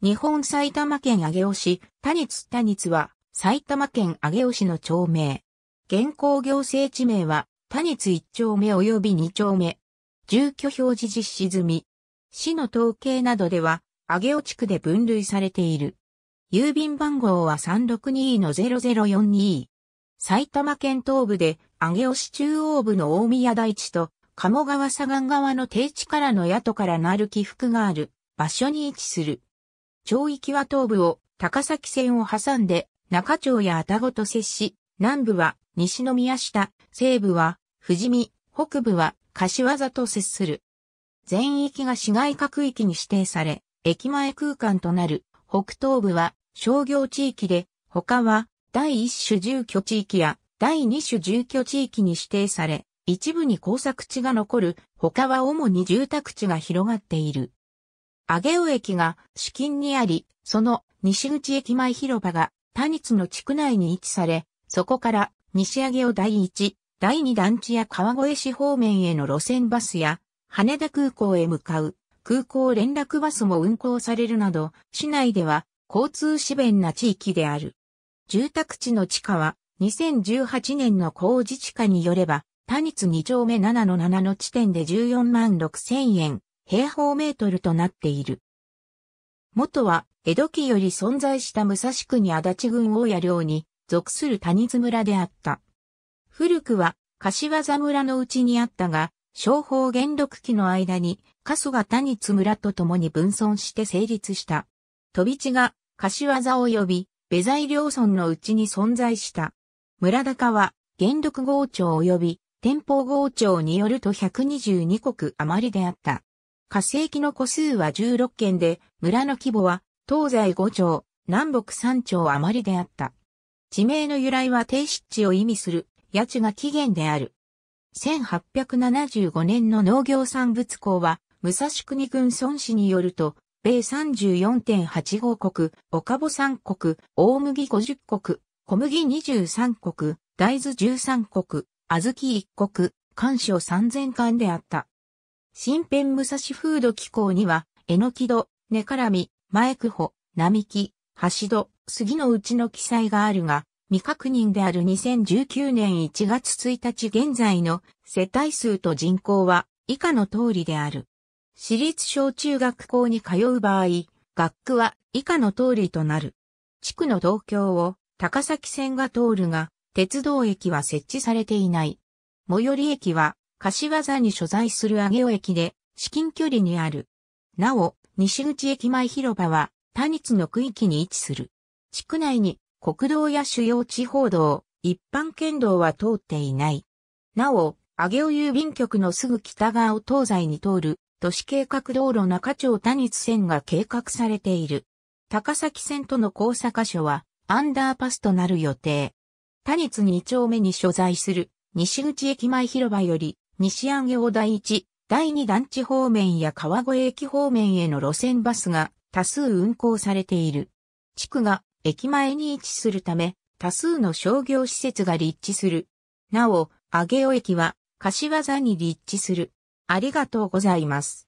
日本埼玉県上尾市、田日田日は、埼玉県上尾市の町名。現行行政地名は、田日1丁目及び2丁目。住居表示実施済み。市の統計などでは、上尾地区で分類されている。郵便番号は362-0042。埼玉県東部で、上尾市中央部の大宮台地と、鴨川左岸側の低地からの宿からなる起伏がある場所に位置する。町域は東部を高崎線を挟んで中町や愛宕と接し、南部は西宮下、西部は富士見、北部は柏座と接する。全域が市街化区域に指定され、駅前空間となる北東部は商業地域で、他は第一種住居地域や第二種住居地域に指定され、一部に工作地が残る、他は主に住宅地が広がっている。上尾駅が至近にあり、その西口駅前広場が多日の地区内に位置され、そこから西上尾第1、第2団地や川越市方面への路線バスや、羽田空港へ向かう空港連絡バスも運行されるなど、市内では交通支便な地域である。住宅地の地価は2018年の工自治下によれば、他日2丁目7の7の地点で14万6千円、平方メートルとなっている。元は、江戸期より存在した武蔵国足立郡大谷領に属する谷津村であった。古くは、柏座村のうちにあったが、商法元禄期の間に、過疎が谷津村と共に分村して成立した。飛び地が、柏座及び、ベ材両領村のうちに存在した。村高は、元禄豪町及び、天保豪町によると122国余りであった。星期の個数は16件で、村の規模は東西5町、南北3町余りであった。地名の由来は低湿地を意味する、八地が起源である。1875年の農業産物校は、武蔵国軍孫氏によると、米34.85国、岡保3国、大麦50国、小麦23国、大豆13国、小豆1国、干渉3000巻であった。新編武蔵風土機構には、えのき戸、根からみ、前久保、並木、橋戸、杉のうちの記載があるが、未確認である2019年1月1日現在の世帯数と人口は以下の通りである。私立小中学校に通う場合、学区は以下の通りとなる。地区の東京を高崎線が通るが、鉄道駅は設置されていない。最寄り駅は柏座に所在する上尾駅で、至近距離にある。なお、西口駅前広場は、他日の区域に位置する。地区内に国道や主要地方道、一般県道は通っていない。なお、上尾郵便局のすぐ北側を東西に通る都市計画道路中町田日線が計画されている。高崎線との交差箇所はアンダーパスとなる予定。田日2丁目に所在する西口駅前広場より西安行第一、第二団地方面や川越駅方面への路線バスが多数運行されている。地区が駅前に位置するため、多数の商業施設が立地する。なお、上尾駅は、柏座に立地する。ありがとうございます。